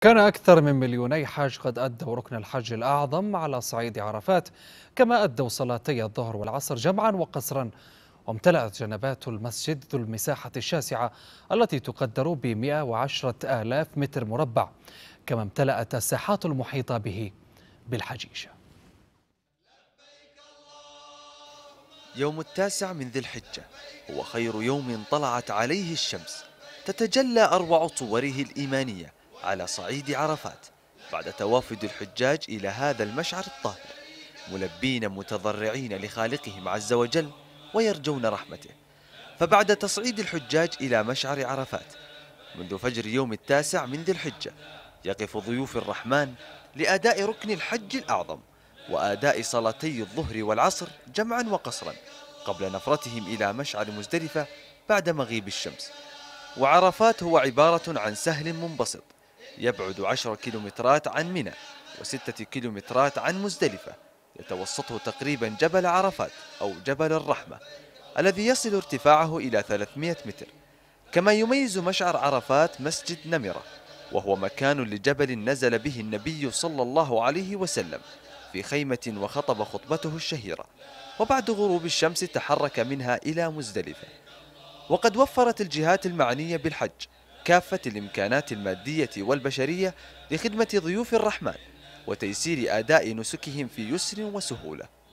كان أكثر من مليوني حاج قد أدوا ركن الحج الأعظم على صعيد عرفات كما أدوا صلاتي الظهر والعصر جمعا وقصرا وامتلأت جنبات المسجد ذو المساحة الشاسعة التي تقدر ب وعشرة آلاف متر مربع كما امتلأت الساحات المحيطة به بالحجيجة يوم التاسع من ذي الحجة هو خير يوم طلعت عليه الشمس تتجلى أروع صوره الإيمانية على صعيد عرفات بعد توافد الحجاج إلى هذا المشعر الطاهر ملبين متضرعين لخالقهم عز وجل ويرجون رحمته فبعد تصعيد الحجاج إلى مشعر عرفات منذ فجر يوم التاسع من ذي الحجة يقف ضيوف الرحمن لأداء ركن الحج الأعظم وأداء صلاتي الظهر والعصر جمعا وقصرا قبل نفرتهم إلى مشعر مزدلفة بعد مغيب الشمس وعرفات هو عبارة عن سهل منبسط يبعد 10 كيلومترات عن منى و6 كيلومترات عن مزدلفة يتوسطه تقريبا جبل عرفات أو جبل الرحمة الذي يصل ارتفاعه إلى 300 متر كما يميز مشعر عرفات مسجد نمرة وهو مكان لجبل نزل به النبي صلى الله عليه وسلم في خيمة وخطب خطبته الشهيرة وبعد غروب الشمس تحرك منها إلى مزدلفة وقد وفرت الجهات المعنية بالحج كافة الإمكانات المادية والبشرية لخدمة ضيوف الرحمن وتيسير أداء نسكهم في يسر وسهولة